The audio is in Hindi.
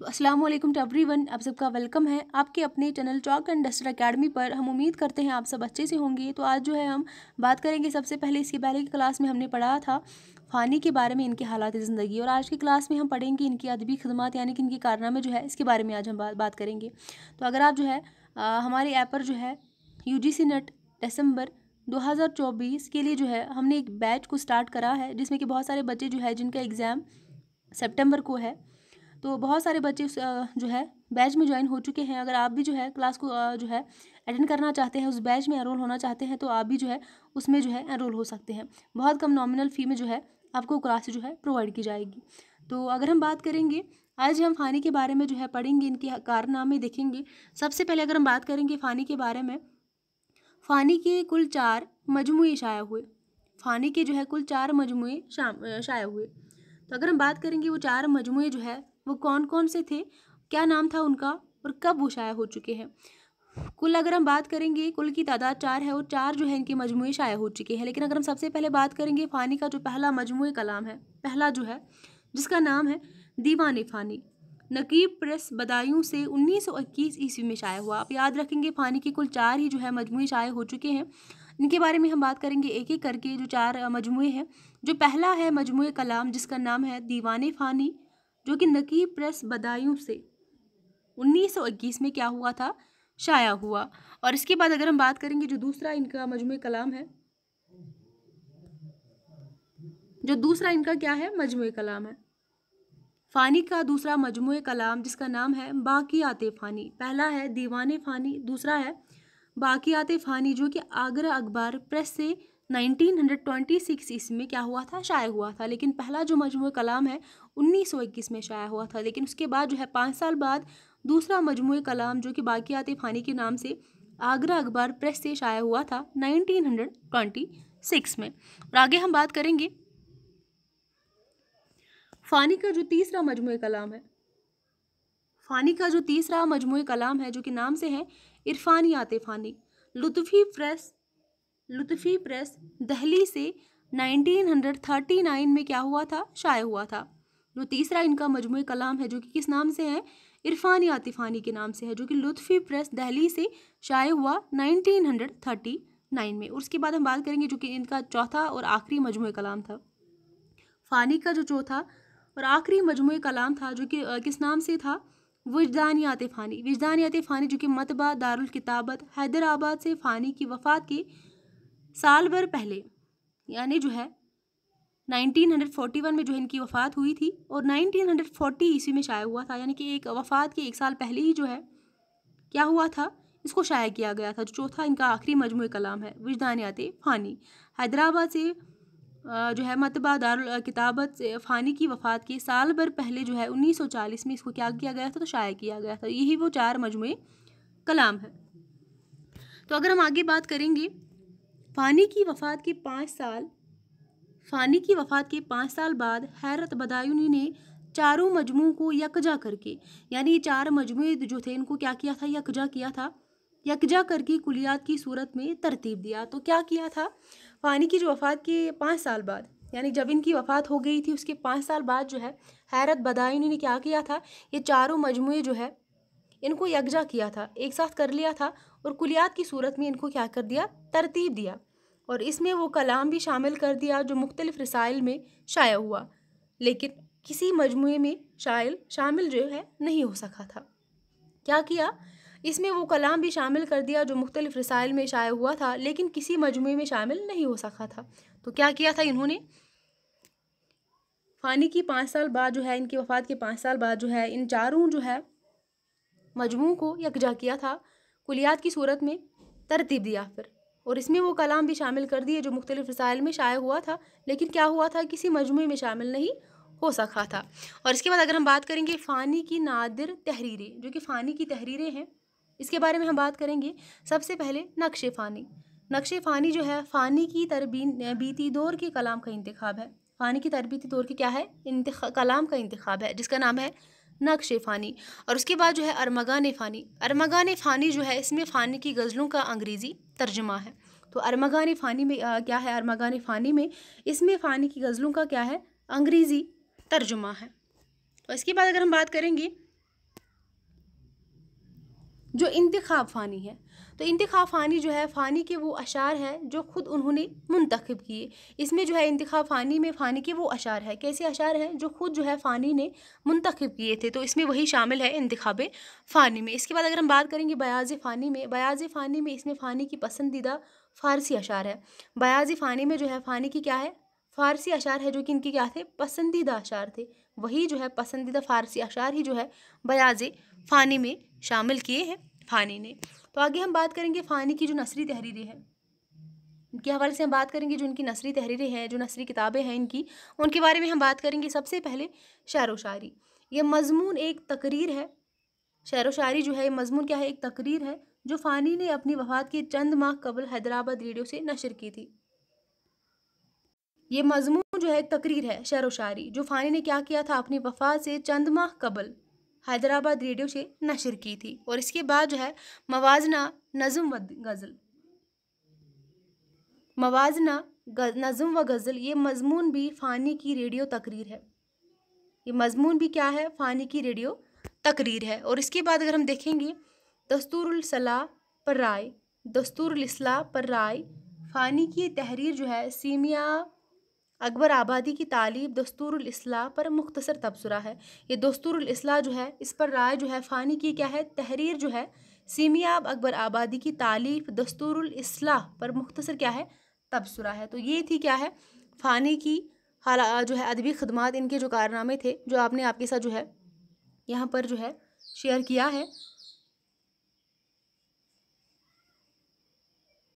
तो अस्सलाम वालेकुम टू एवरीवन आप सबका वेलकम है आपके अपने channel chalk and duster academy पर हम उम्मीद करते हैं आप सब अच्छे से होंगे तो आज जो है हम बात करेंगे सबसे पहले इसके पहले की क्लास में हमने पढ़ा था फ़ानी के बारे में इनके हालात ज़िंदगी और आज की क्लास में हम पढ़ेंगे इनकी अदबी खदमात यानी कि इनके कारनामे जो है इसके बारे में आज हम बात बात करेंगे तो अगर आप जो है हमारे ऐप पर जो है यू जी सी नेट दिसंबर 2024 के लिए जो है हमने एक बैच को स्टार्ट करा है जिसमें कि बहुत सारे बच्चे जो है जिनका एग्ज़ाम सितंबर को है तो बहुत सारे बच्चे जो है बैच में ज्वाइन हो चुके हैं अगर आप भी जो है क्लास को जो है अटेंड करना चाहते हैं उस बैच में एनरोल होना चाहते हैं तो आप भी जो है उसमें जो है एनरोल हो सकते हैं बहुत कम नॉमिनल फ़ी में जो है आपको क्लास जो है प्रोवाइड की जाएगी तो अगर हम बात करेंगे आज हम फ़ानी के बारे में जो है पढ़ेंगे इनके कारनामे देखेंगे सबसे पहले अगर हम बात करेंगे फ़ानी के बारे में फ़ानी के कुल चार मजमू शाया हुए फ़ानी के जो है कुल चार मजमू शाया हुए तो अगर हम बात करेंगे वो चार मजमू जो है वो कौन कौन से थे क्या नाम था उनका और कब वो शाया हो चुके हैं कुल अगर हम बात करेंगे कुल की तादाद चार है और चार जो है इनके मजमू शाया हो चुके हैं लेकिन अगर हम सबसे पहले बात करेंगे फ़ानी का जो पहला मजमू कलाम है पहला जो है जिसका नाम है दीवान फ़ानी नकीब प्रेस बदायूं से 1921 ईस्वी में शाया हुआ आप याद रखेंगे फ़ानी के कुल चार ही जो है मजमू शाये हो चुके हैं इनके बारे में हम बात करेंगे एक एक करके जो चार मजमू हैं जो पहला है मजमू कलाम जिसका नाम है दीवान फ़ानी जो कि नकी प्रेस बदायूं से 1921 में क्या हुआ था शाया हुआ और इसके बाद अगर हम बात करेंगे जो दूसरा इनका मजमू कलाम है जो दूसरा इनका क्या है मजमू कलाम है फ़ानी का दूसरा मजमू कलाम जिसका नाम है बाकी आते फ़ानी पहला है दीवान फ़ानी दूसरा है बाकी आते फ़ानी जो कि आगरा अखबार प्रेस से 1926 ईस्वी में क्या हुआ था शाया हुआ था लेकिन पहला जो मजमू कलाम है 1921 में शाया हुआ था लेकिन उसके बाद जो है पाँच साल बाद दूसरा मजमू कलाम जो कि बाकियात फ़ानी के नाम से आगरा अखबार प्रेस से शाया हुआ था 1926 में और आगे हम बात करेंगे फ़ानी का जो तीसरा मजमू कलाम है फ़ानी का जो तीसरा मजमू कलाम है जो कि नाम से है इरफानी आते फ़ानी लुत्फ़ी प्रेस लुत्फ़ी प्रेस दहली से 1939 में क्या हुआ था शाये हुआ था जो तीसरा इनका मजमू कलाम है जो कि किस नाम से है इरफान या के नाम से है जो कि लुत्फ़ी प्रेस दहली से शाये हुआ 1939 में और उसके बाद हम बात करेंगे जो कि इनका चौथा और आखिरी मजमू कलाम था फ़ानी का जो चौथा और आखिरी मजमू कलाम था जो कि किस नाम से था वजदानियात फ़ानी वजदानियात फ़ानी जो कि मतबा दारुल किताबत हैदराबाद से फ़ानी की वफ़ात के साल भर पहले यानी जो है 1941 में जो है इनकी वफ़ात हुई थी और 1940 ईस्वी में शाया हुआ था यानी कि एक वफ़ात के एक साल पहले ही जो है क्या हुआ था इसको शाया किया गया था जो चौथा इनका आखिरी मजमू कलाम है विजदानियात फ़ानी हैदराबाद से जो है मतबा दार किताबत से फ़ानी की वफ़ात के साल भर पहले जो है 1940 में इसको क्या किया गया था तो शाया किया गया था यही वो चार मजमू कलाम है तो अगर हम आगे बात करेंगे फ़ानी की वफ़ात के पाँच साल फ़ानी की वफ़ात के पाँच साल बाद हैरत बदायूनी ने चारों मजमू को यकजा करके यानी ये चार मजमू जो थे इनको क्या किया था यकजा किया था यकजा करके कुलियात की सूरत में तरतीब दिया तो क्या किया था फ़ानी की जो वफ़ात के पाँच साल बाद यानी जब इनकी वफ़ात हो गई थी उसके पाँच साल बाद जो है हैरत बदायूनी ने क्या किया था ये चारों मजमू जो है इनको यकजा किया था एक साथ कर लिया था और कुलियात की सूरत में इनको क्या कर दिया तरतीब दिया और इसमें वो कलाम भी शामिल कर दिया जो मुख्तलिफ़ रसाइल में शाया हुआ लेकिन किसी मजमू में शायल शामिल जो है नहीं हो सका था क्या किया इसमें वो कलाम भी शामिल कर दिया जो मुख्तलिफ़ रसाइल में शाया हुआ था लेकिन किसी मजमू में शामिल नहीं हो सका था तो क्या किया था इन्होंने फ़ानी की पाँच साल बाद जो है इनकी वफ़ात के पाँच साल बाद जो है इन चारों जो है मजमू को यकजा किया था कुलियात की सूरत में तरतीब दिया फिर और इसमें वो कलाम भी शामिल कर दिए जो मुख्तलिफ रसायल में शाया हुआ था लेकिन क्या हुआ था किसी मजमू में शामिल नहीं हो सका था और इसके बाद अगर हम बात करेंगे फ़ानी की नादिर तहरीरें जो कि फ़ानी की तहरीरें हैं इसके बारे में हम बात करेंगे सबसे पहले नक्श फ़ानी नक्श फ़ानी जो है फ़ानी की तरबीन बीती दौर के कलाम का इंतखब है फ़ानी की तरबीती दौर के क्या है कलाम का इंतखब है जिसका नाम है नक्श फ़ानी और उसके बाद जो है अरमगान फ़ानी अरमगान फ़ानी जो है इसमें फ़ानी की गज़लों का अंग्रेज़ी तर्जमा है तो अरमगान फ़ानी में आ, क्या है अरमगान फ़ानी में इसमें फ़ानी की गज़लों का क्या है अंग्रेज़ी तर्जुमा है और इसके बाद अगर हम बात करेंगे जो इंतखा फ़ानी है तो इंतखा फ़ानी जो है फ़ानी के वो अशार हैं जो ख़ुद उन्होंने मुंतखब किए इसमें जो है इंतखा फ़ानी में फ़ानी के वो अशार है कैसे अशार हैं जो ख़ुद जो है फ़ानी ने मुंतखब किए थे तो इसमें वही शामिल है इंतखब फ़ानी में इसके बाद अगर हम बात करेंगे बयाज फ़ानी में बयाज फ़ानी में इसमें फ़ानी की पसंदीदा फ़ारसी अशार है बयाज फ़ानी में जो है फ़ानी की क्या है फ़ारसी अशार है जो कि इनके क्या थे पसंदीदा अशार थे वही जो है पसंदीदा फ़ारसी अशार ही जो है बयाज फ़ानी में शामिल किए हैं फ़ानी ने तो आगे हम बात करेंगे फ़ानी की जो नसरी तहरीरें हैं उनके हवाले से हम बात करेंगे जो इनकी नसरी तहरीरें हैं जो नसरी किताबें हैं इनकी उनके बारे में हम बात करेंगे सबसे पहले शायर व शायरी ये मजमून एक तकरीर है शायर व जो है ये मजमून क्या है एक तकरीर है जो फ़ानी ने अपनी वफात के चंद माह कबल हैदराबाद रेडियो से नशर की थी ये मजमून जो है एक तकरीर है शायर व जो फ़ानी ने क्या किया था अपनी वफात से चंद माह कबल हैदराबाद रेडियो से नशर की थी और इसके बाद जो है मवाजना नज़म व गज़ल मवाजना नज़म व गज़ल ये मजमून भी फ़ानी की रेडियो तकरीर है ये मजमून भी क्या है फ़ानी की रेडियो तकरीर है और इसके बाद अगर हम देखेंगे दस्तूरसलाह पर राय दस्तूरसलाह पर राय फ़ानी की तहरीर जो है सीमिया अकबर आबादी की तालीब दस्तूरसलाह पर मुख्तसर तबसरा है ये दस्तूरसलाह जो है इस पर राय जो है फ़ानी की क्या है तहरीर जो है सीमियाब अकबर आबादी की तालीफ दस्तूरसलाह पर मुख्तसर क्या है तबसरा है तो ये थी क्या है फ़ानी की हाला जो है अदबी खदमात इनके जो कारनामे थे जो आपने आपके साथ जो है यहाँ पर जो है शेयर किया है